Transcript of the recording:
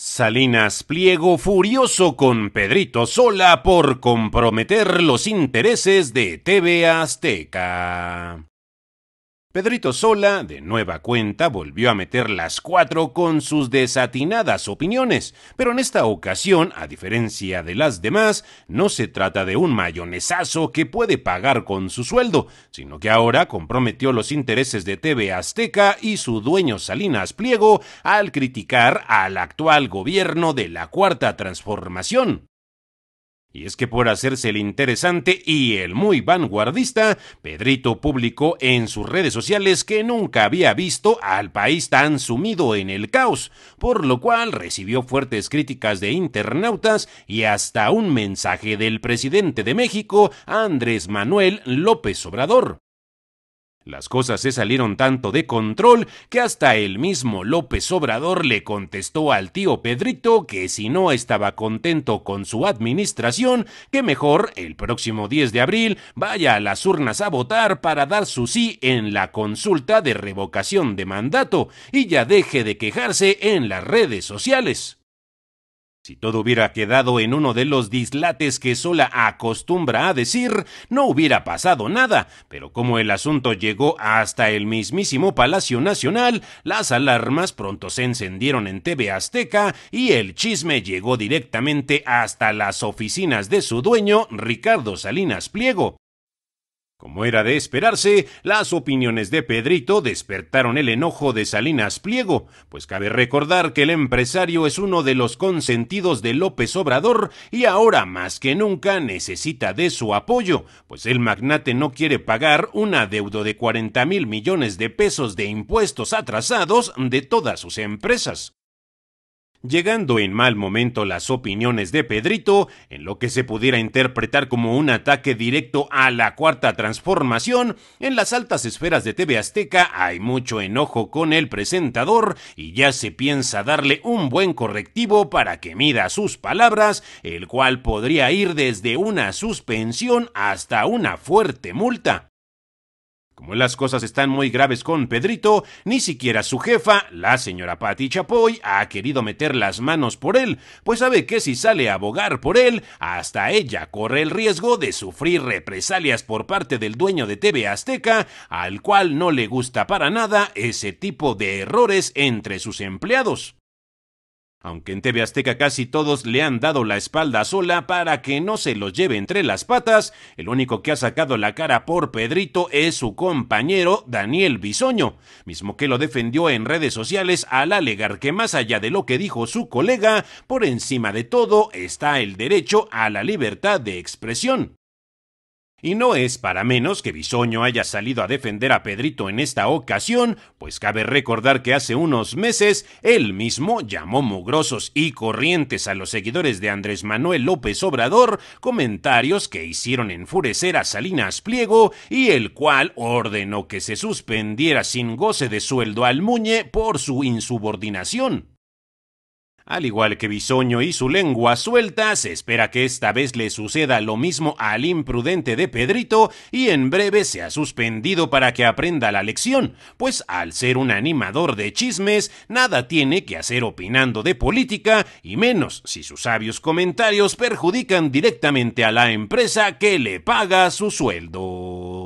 Salinas Pliego furioso con Pedrito Sola por comprometer los intereses de TV Azteca. Pedrito Sola, de nueva cuenta, volvió a meter las cuatro con sus desatinadas opiniones, pero en esta ocasión, a diferencia de las demás, no se trata de un mayonesazo que puede pagar con su sueldo, sino que ahora comprometió los intereses de TV Azteca y su dueño Salinas Pliego al criticar al actual gobierno de la Cuarta Transformación. Y es que por hacerse el interesante y el muy vanguardista, Pedrito publicó en sus redes sociales que nunca había visto al país tan sumido en el caos, por lo cual recibió fuertes críticas de internautas y hasta un mensaje del presidente de México, Andrés Manuel López Obrador. Las cosas se salieron tanto de control que hasta el mismo López Obrador le contestó al tío Pedrito que si no estaba contento con su administración, que mejor el próximo 10 de abril vaya a las urnas a votar para dar su sí en la consulta de revocación de mandato y ya deje de quejarse en las redes sociales. Si todo hubiera quedado en uno de los dislates que Sola acostumbra a decir, no hubiera pasado nada, pero como el asunto llegó hasta el mismísimo Palacio Nacional, las alarmas pronto se encendieron en TV Azteca y el chisme llegó directamente hasta las oficinas de su dueño, Ricardo Salinas Pliego. Como era de esperarse, las opiniones de Pedrito despertaron el enojo de Salinas Pliego, pues cabe recordar que el empresario es uno de los consentidos de López Obrador y ahora más que nunca necesita de su apoyo, pues el magnate no quiere pagar un adeudo de 40 mil millones de pesos de impuestos atrasados de todas sus empresas llegando en mal momento las opiniones de Pedrito, en lo que se pudiera interpretar como un ataque directo a la cuarta transformación, en las altas esferas de TV Azteca hay mucho enojo con el presentador y ya se piensa darle un buen correctivo para que mida sus palabras, el cual podría ir desde una suspensión hasta una fuerte multa. Como las cosas están muy graves con Pedrito, ni siquiera su jefa, la señora Patty Chapoy, ha querido meter las manos por él, pues sabe que si sale a abogar por él, hasta ella corre el riesgo de sufrir represalias por parte del dueño de TV Azteca, al cual no le gusta para nada ese tipo de errores entre sus empleados. Aunque en TV Azteca casi todos le han dado la espalda sola para que no se los lleve entre las patas, el único que ha sacado la cara por Pedrito es su compañero Daniel Bisoño, mismo que lo defendió en redes sociales al alegar que más allá de lo que dijo su colega, por encima de todo está el derecho a la libertad de expresión. Y no es para menos que Bisoño haya salido a defender a Pedrito en esta ocasión, pues cabe recordar que hace unos meses él mismo llamó mugrosos y corrientes a los seguidores de Andrés Manuel López Obrador, comentarios que hicieron enfurecer a Salinas Pliego y el cual ordenó que se suspendiera sin goce de sueldo al Muñe por su insubordinación. Al igual que Bisoño y su lengua suelta, se espera que esta vez le suceda lo mismo al imprudente de Pedrito y en breve sea suspendido para que aprenda la lección, pues al ser un animador de chismes, nada tiene que hacer opinando de política y menos si sus sabios comentarios perjudican directamente a la empresa que le paga su sueldo.